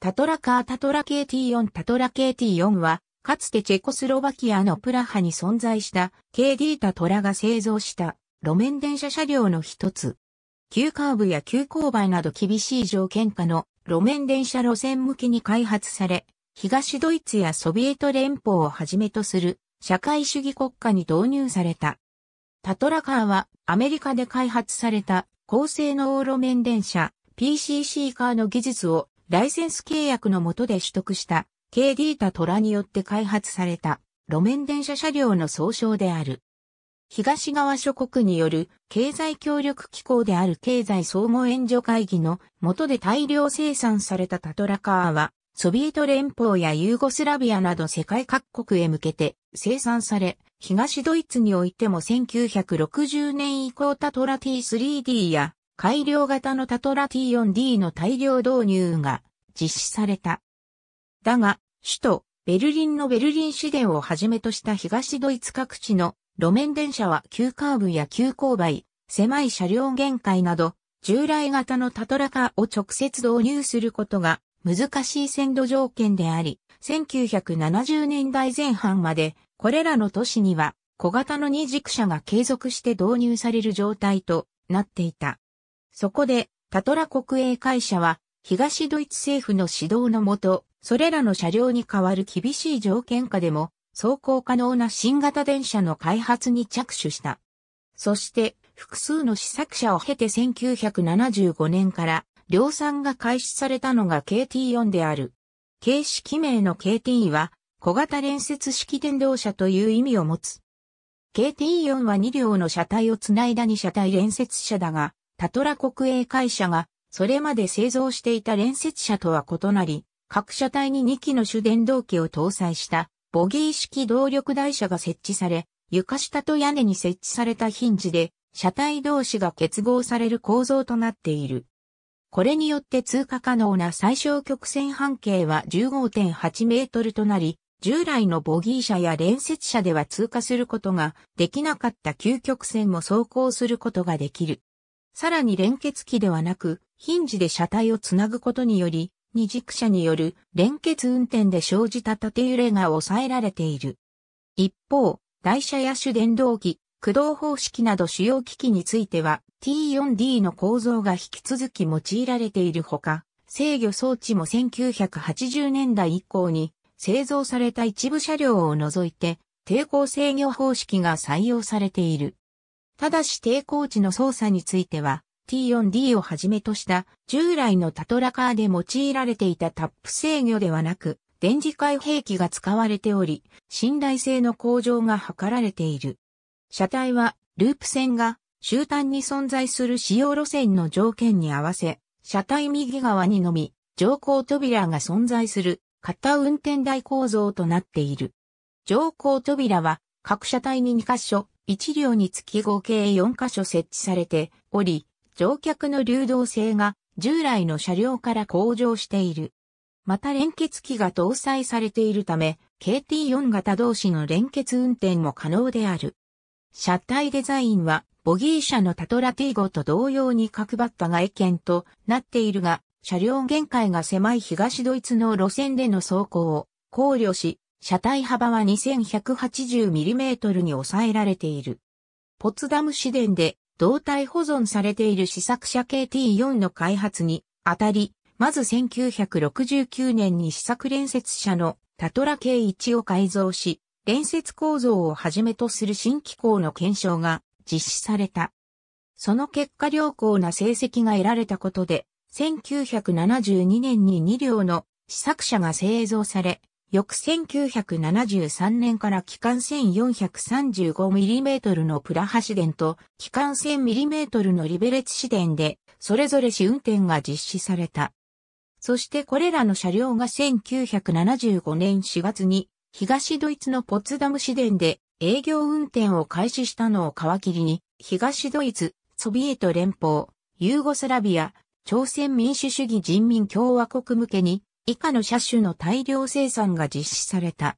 タトラカータトラ KT4 タトラ KT4 は、かつてチェコスロバキアのプラハに存在した KD タトラが製造した路面電車車両の一つ。急カーブや急勾配など厳しい条件下の路面電車路線向きに開発され、東ドイツやソビエト連邦をはじめとする社会主義国家に導入された。タトラカーはアメリカで開発された高性能路面電車 PCC カーの技術をライセンス契約の下で取得した KD タトラによって開発された路面電車車両の総称である。東側諸国による経済協力機構である経済総合援助会議の下で大量生産されたタトラカーは、ソビエト連邦やユーゴスラビアなど世界各国へ向けて生産され、東ドイツにおいても1960年以降タトラ T3D や改良型のタトラ T4D の大量導入が実施された。だが、首都ベルリンのベルリン市電をはじめとした東ドイツ各地の路面電車は急カーブや急勾配、狭い車両限界など、従来型のタトラカを直接導入することが難しい線路条件であり、1970年代前半まで、これらの都市には小型の二軸車が継続して導入される状態となっていた。そこで、タトラ国営会社は、東ドイツ政府の指導のもと、それらの車両に代わる厳しい条件下でも、走行可能な新型電車の開発に着手した。そして、複数の試作車を経て1975年から、量産が開始されたのが KT4 である。形式名の KT は、小型連接式電動車という意味を持つ。KT4 は2両の車体をつないだ2車体連接車だが、タトラ国営会社が、それまで製造していた連接車とは異なり、各車体に2機の主電動機を搭載したボギー式動力台車が設置され、床下と屋根に設置されたヒンジで、車体同士が結合される構造となっている。これによって通過可能な最小曲線半径は15.8メートルとなり、従来のボギー車や連接車では通過することができなかった究極線も走行することができる。さらに連結機ではなく、ヒンジで車体をつなぐことにより、二軸車による連結運転で生じた縦揺れが抑えられている。一方、台車や主電動機、駆動方式など主要機器については T4D の構造が引き続き用いられているほか、制御装置も1980年代以降に製造された一部車両を除いて抵抗制御方式が採用されている。ただし抵抗値の操作については、T4D をはじめとした従来のタトラカーで用いられていたタップ制御ではなく、電磁解兵器が使われており、信頼性の向上が図られている。車体は、ループ線が終端に存在する使用路線の条件に合わせ、車体右側にのみ、乗降扉が存在する、片運転台構造となっている。乗降扉は、各車体に2箇所、1両につき合計4カ所設置されており、乗客の流動性が従来の車両から向上している。また連結機が搭載されているため、KT4 型同士の連結運転も可能である。車体デザインは、ボギー車のタトラティゴと同様に角ばった外見となっているが、車両限界が狭い東ドイツの路線での走行を考慮し、車体幅は 2180mm に抑えられている。ポツダム市電で胴体保存されている試作車 KT4 の開発にあたり、まず1969年に試作連接車のタトラ K1 を改造し、連接構造をはじめとする新機構の検証が実施された。その結果良好な成績が得られたことで、1972年に2両の試作車が製造され、翌1973年から機関 1435mm のプラハ市電と機関 1000mm のリベレツ市電で、それぞれ試運転が実施された。そしてこれらの車両が1975年4月に東ドイツのポツダム市電で営業運転を開始したのを皮切りに、東ドイツ、ソビエト連邦、ユーゴスラビア、朝鮮民主主義人民共和国向けに以下の車種の大量生産が実施された。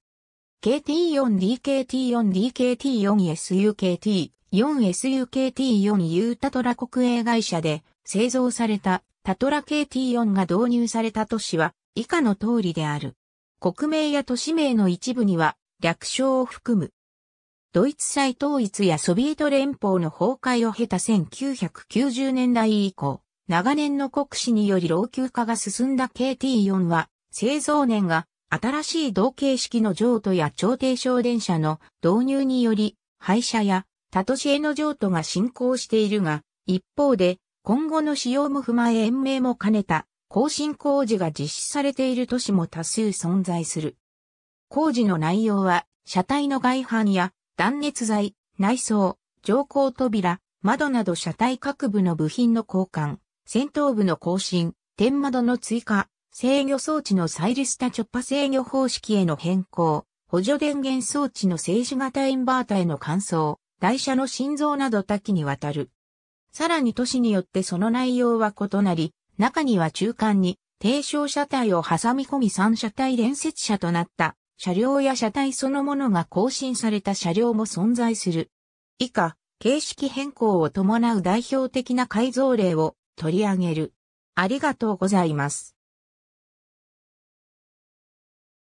KT4DKT4DKT4SUKT、4SUKT4 ユータトラ国営会社で製造されたタトラ KT4 が導入された都市は以下の通りである。国名や都市名の一部には略称を含む。ドイツ再統一やソビエト連邦の崩壊を経た1990年代以降、長年の国史により老朽化が進んだ KT4 は、製造年が新しい同形式の譲渡や調停省電車の導入により、廃車や他都市への譲渡が進行しているが、一方で、今後の使用も踏まえ延命も兼ねた、更新工事が実施されている都市も多数存在する。工事の内容は、車体の外板や断熱材、内装、乗降扉、窓など車体各部の部品の交換、戦闘部の更新、天窓の追加、制御装置のサイリスタチョッパ制御方式への変更、補助電源装置の静止型インバータへの換装、台車の心臓など多岐にわたる。さらに都市によってその内容は異なり、中には中間に低床車体を挟み込み3車体連接車となった車両や車体そのものが更新された車両も存在する。以下、形式変更を伴う代表的な改造例を取り上げる。ありがとうございます。